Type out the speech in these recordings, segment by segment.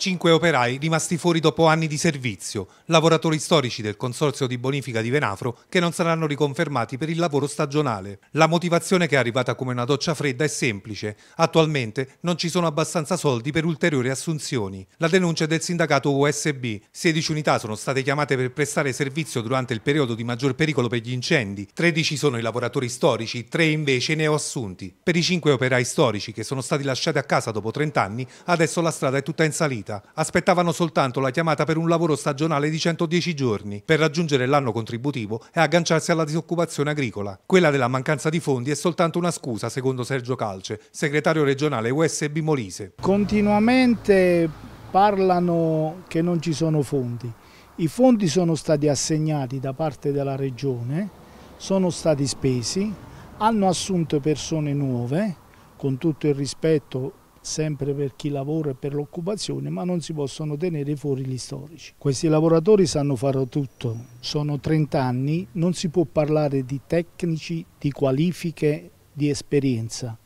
Cinque operai rimasti fuori dopo anni di servizio, lavoratori storici del consorzio di bonifica di Venafro che non saranno riconfermati per il lavoro stagionale. La motivazione che è arrivata come una doccia fredda è semplice. Attualmente non ci sono abbastanza soldi per ulteriori assunzioni. La denuncia è del sindacato USB. 16 unità sono state chiamate per prestare servizio durante il periodo di maggior pericolo per gli incendi. 13 sono i lavoratori storici, 3 invece neoassunti. Per i 5 operai storici che sono stati lasciati a casa dopo 30 anni, adesso la strada è tutta in salita vita. Aspettavano soltanto la chiamata per un lavoro stagionale di 110 giorni per raggiungere l'anno contributivo e agganciarsi alla disoccupazione agricola. Quella della mancanza di fondi è soltanto una scusa, secondo Sergio Calce, segretario regionale USB Molise. Continuamente parlano che non ci sono fondi. I fondi sono stati assegnati da parte della regione, sono stati spesi, hanno assunto persone nuove, con tutto il rispetto sempre per chi lavora e per l'occupazione, ma non si possono tenere fuori gli storici. Questi lavoratori sanno fare tutto, sono 30 anni, non si può parlare di tecnici, di qualifiche, di esperienza.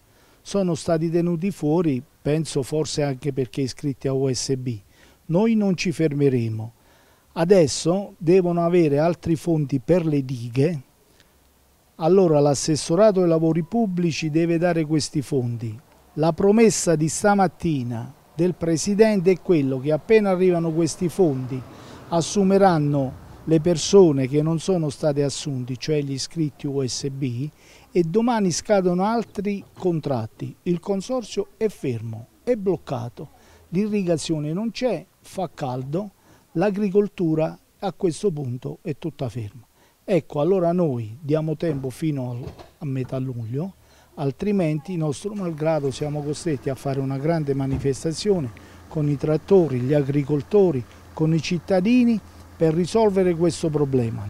Sono stati tenuti fuori, penso forse anche perché iscritti a USB. Noi non ci fermeremo. Adesso devono avere altri fondi per le dighe, allora l'assessorato ai lavori pubblici deve dare questi fondi. La promessa di stamattina del Presidente è quello che appena arrivano questi fondi assumeranno le persone che non sono state assunte, cioè gli iscritti USB, e domani scadono altri contratti. Il consorzio è fermo, è bloccato, l'irrigazione non c'è, fa caldo, l'agricoltura a questo punto è tutta ferma. Ecco, allora noi diamo tempo fino a metà luglio altrimenti nostro malgrado siamo costretti a fare una grande manifestazione con i trattori, gli agricoltori, con i cittadini per risolvere questo problema.